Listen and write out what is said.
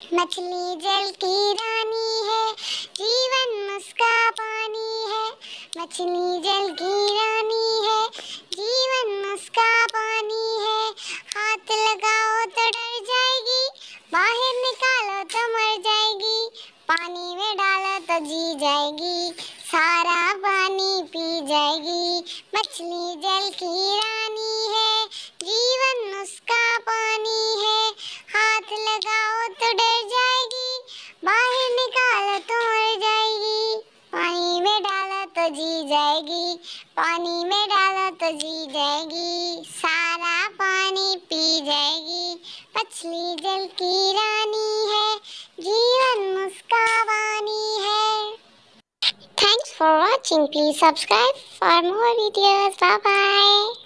मछली जल की रानी है जीवन उसका पानी है मछली जल की रानी है जीवन उसका पानी है हाथ लगाओ तो डर जाएगी बाहर निकालो तो मर जाएगी पानी में डालो तो जी जाएगी सारा पानी पी जाएगी मछली जल की रानी जी जाएगी पानी में डालो तो जी जाएगी सारा पानी पी जाएगी मछली जल की रानी है जीवन वानी है thanks for watching please subscribe for more videos bye bye